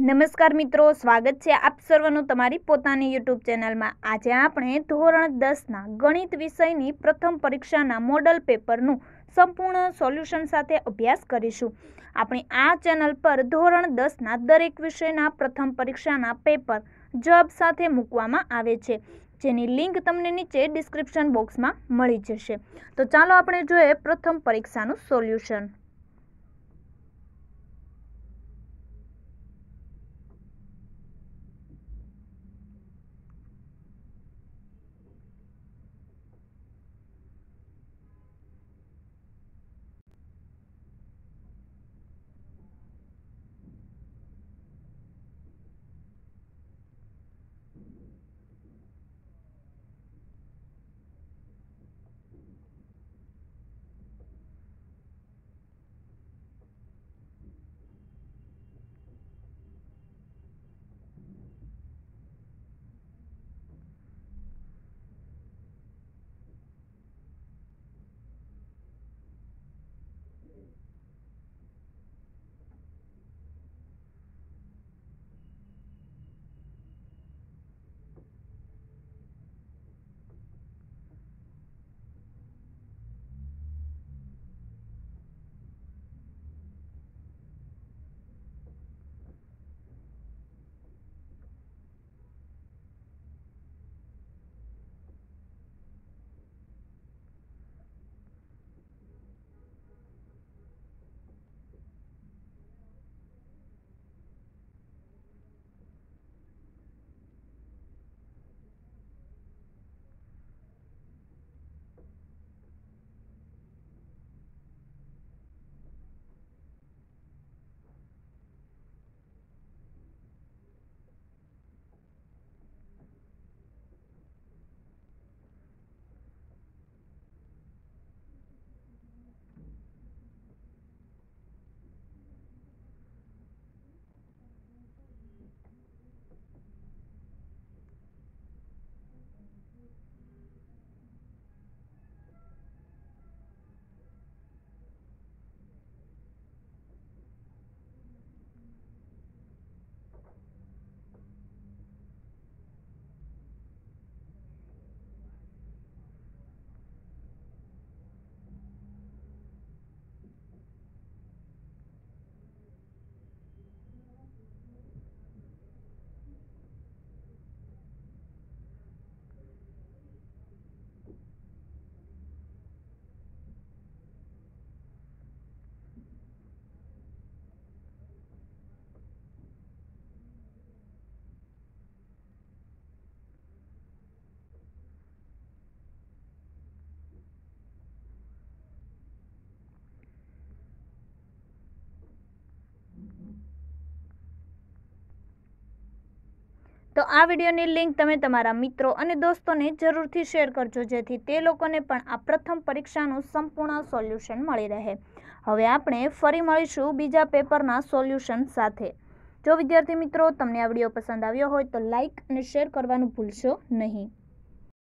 નમસ્કાર મિત્રો સ્વાગત છે આપ સર્વનું તમારી પોતાની યુટ્યુબ ચેનલમાં આજે આપણે ધોરણ દસના ગણિત વિષયની પ્રથમ પરીક્ષાના મોડલ પેપરનું સંપૂર્ણ સોલ્યુશન સાથે અભ્યાસ કરીશું આપણે આ ચેનલ પર ધોરણ દસના દરેક વિષયના પ્રથમ પરીક્ષાના પેપર જવાબ સાથે મૂકવામાં આવે છે જેની લિંક તમને નીચે ડિસ્ક્રિપ્શન બોક્સમાં મળી જશે તો ચાલો આપણે જોઈએ પ્રથમ પરીક્ષાનું સોલ્યુશન તો આ વિડીયોની લિંક તમે તમારા મિત્રો અને દોસ્તોને જરૂરથી શેર કરજો જેથી તે લોકોને પણ આ પ્રથમ પરીક્ષાનું સંપૂર્ણ સોલ્યુશન મળી રહે હવે આપણે ફરી મળીશું બીજા પેપરના સોલ્યુશન સાથે જો વિદ્યાર્થી મિત્રો તમને આ વિડીયો પસંદ આવ્યો હોય તો લાઇક અને શેર કરવાનું ભૂલશો નહીં